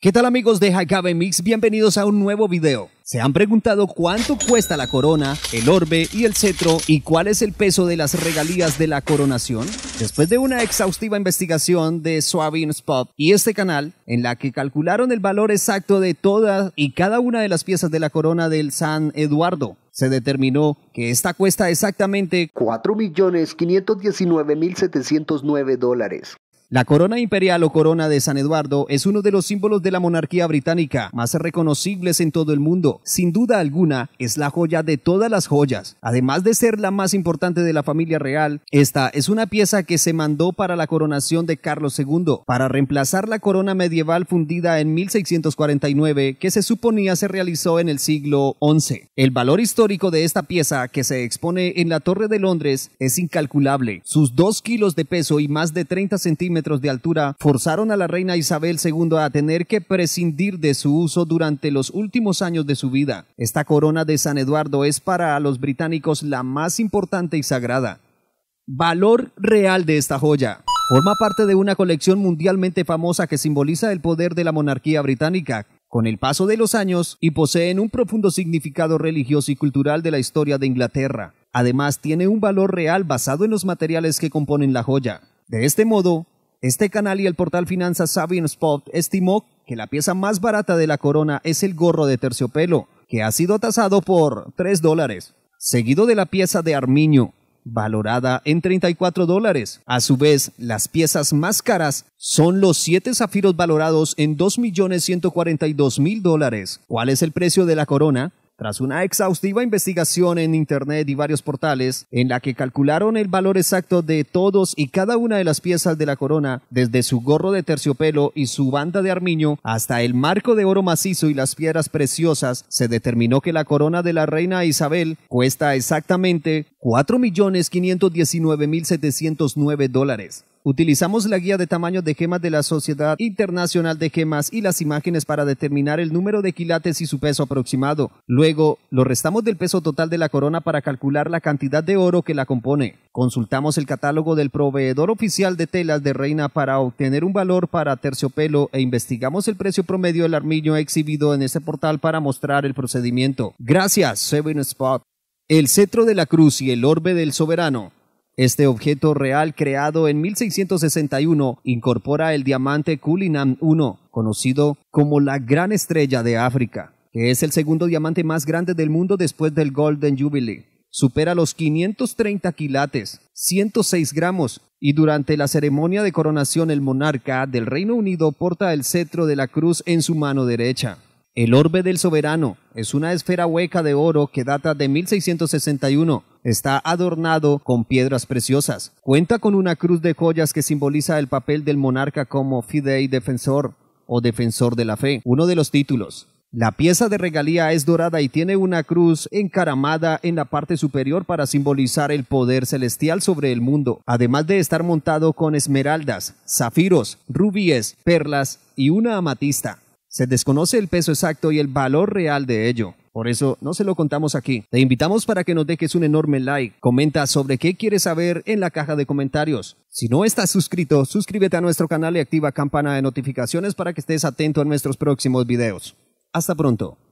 ¿Qué tal amigos de Hakabe Mix? Bienvenidos a un nuevo video. ¿Se han preguntado cuánto cuesta la corona, el orbe y el cetro y cuál es el peso de las regalías de la coronación? Después de una exhaustiva investigación de Swavin's Pop y este canal, en la que calcularon el valor exacto de todas y cada una de las piezas de la corona del San Eduardo, se determinó que esta cuesta exactamente 4.519.709 dólares. La corona imperial o corona de San Eduardo es uno de los símbolos de la monarquía británica más reconocibles en todo el mundo. Sin duda alguna, es la joya de todas las joyas. Además de ser la más importante de la familia real, esta es una pieza que se mandó para la coronación de Carlos II, para reemplazar la corona medieval fundida en 1649 que se suponía se realizó en el siglo XI. El valor histórico de esta pieza que se expone en la Torre de Londres es incalculable. Sus 2 kilos de peso y más de 30 centímetros de altura forzaron a la reina Isabel II a tener que prescindir de su uso durante los últimos años de su vida. Esta corona de San Eduardo es para los británicos la más importante y sagrada. Valor real de esta joya. Forma parte de una colección mundialmente famosa que simboliza el poder de la monarquía británica, con el paso de los años y poseen un profundo significado religioso y cultural de la historia de Inglaterra. Además, tiene un valor real basado en los materiales que componen la joya. De este modo, este canal y el portal Finanzas sabin Spot estimó que la pieza más barata de la corona es el gorro de terciopelo, que ha sido tasado por 3 dólares, seguido de la pieza de armiño, valorada en 34 dólares. A su vez, las piezas más caras son los 7 zafiros valorados en 2.142.000 dólares. ¿Cuál es el precio de la corona? Tras una exhaustiva investigación en Internet y varios portales, en la que calcularon el valor exacto de todos y cada una de las piezas de la corona, desde su gorro de terciopelo y su banda de armiño, hasta el marco de oro macizo y las piedras preciosas, se determinó que la corona de la reina Isabel cuesta exactamente 4.519.709 dólares. Utilizamos la guía de tamaños de gemas de la Sociedad Internacional de Gemas y las imágenes para determinar el número de quilates y su peso aproximado. Luego, lo restamos del peso total de la corona para calcular la cantidad de oro que la compone. Consultamos el catálogo del proveedor oficial de telas de reina para obtener un valor para terciopelo e investigamos el precio promedio del armiño exhibido en ese portal para mostrar el procedimiento. Gracias, Seven Spot. El cetro de la cruz y el orbe del soberano este objeto real creado en 1661 incorpora el diamante Cullinan I, conocido como la Gran Estrella de África, que es el segundo diamante más grande del mundo después del Golden Jubilee. Supera los 530 quilates, 106 gramos, y durante la ceremonia de coronación el monarca del Reino Unido porta el cetro de la cruz en su mano derecha. El orbe del soberano es una esfera hueca de oro que data de 1661 Está adornado con piedras preciosas. Cuenta con una cruz de joyas que simboliza el papel del monarca como fidei defensor o defensor de la fe, uno de los títulos. La pieza de regalía es dorada y tiene una cruz encaramada en la parte superior para simbolizar el poder celestial sobre el mundo, además de estar montado con esmeraldas, zafiros, rubíes, perlas y una amatista. Se desconoce el peso exacto y el valor real de ello. Por eso no se lo contamos aquí. Te invitamos para que nos dejes un enorme like. Comenta sobre qué quieres saber en la caja de comentarios. Si no estás suscrito, suscríbete a nuestro canal y activa campana de notificaciones para que estés atento a nuestros próximos videos. Hasta pronto.